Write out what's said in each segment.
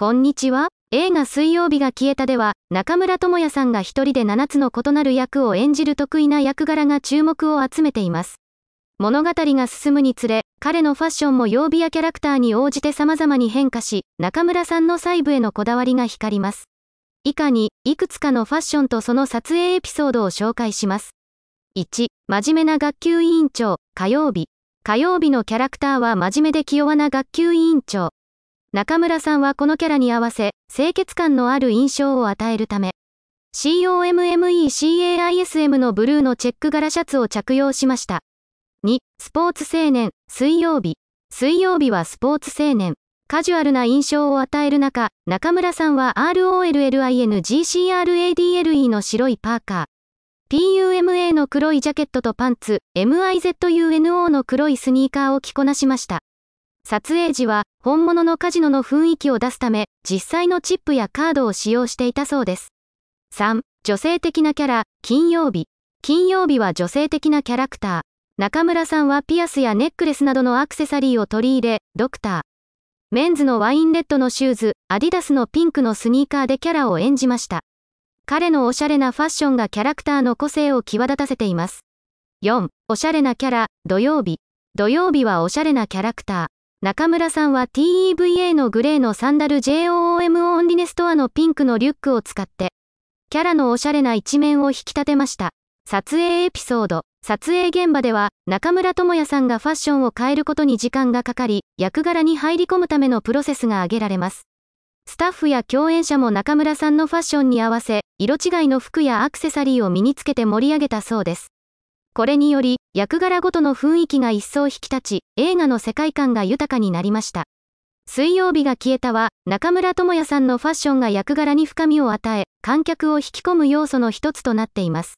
こんにちは。映画水曜日が消えたでは、中村智也さんが一人で7つの異なる役を演じる得意な役柄が注目を集めています。物語が進むにつれ、彼のファッションも曜日やキャラクターに応じて様々に変化し、中村さんの細部へのこだわりが光ります。以下に、いくつかのファッションとその撮影エピソードを紹介します。1、真面目な学級委員長、火曜日。火曜日のキャラクターは真面目で気弱な学級委員長。中村さんはこのキャラに合わせ、清潔感のある印象を与えるため、COMMECAISM のブルーのチェック柄シャツを着用しました。2、スポーツ青年、水曜日。水曜日はスポーツ青年。カジュアルな印象を与える中、中村さんは ROLLINGCRADLE の白いパーカー、PUMA の黒いジャケットとパンツ、MIZUNO の黒いスニーカーを着こなしました。撮影時は本物のカジノの雰囲気を出すため実際のチップやカードを使用していたそうです。3、女性的なキャラ、金曜日。金曜日は女性的なキャラクター。中村さんはピアスやネックレスなどのアクセサリーを取り入れ、ドクター。メンズのワインレッドのシューズ、アディダスのピンクのスニーカーでキャラを演じました。彼のおしゃれなファッションがキャラクターの個性を際立たせています。4、おしゃれなキャラ、土曜日。土曜日はおしゃれなキャラクター。中村さんは TEVA のグレーのサンダル JOOM オンリネストアのピンクのリュックを使って、キャラのおしゃれな一面を引き立てました。撮影エピソード。撮影現場では、中村智也さんがファッションを変えることに時間がかかり、役柄に入り込むためのプロセスが挙げられます。スタッフや共演者も中村さんのファッションに合わせ、色違いの服やアクセサリーを身につけて盛り上げたそうです。これにより、役柄ごとの雰囲気が一層引き立ち、映画の世界観が豊かになりました。水曜日が消えたは、中村智也さんのファッションが役柄に深みを与え、観客を引き込む要素の一つとなっています。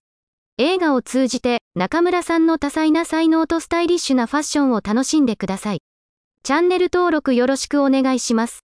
映画を通じて、中村さんの多彩な才能とスタイリッシュなファッションを楽しんでください。チャンネル登録よろしくお願いします。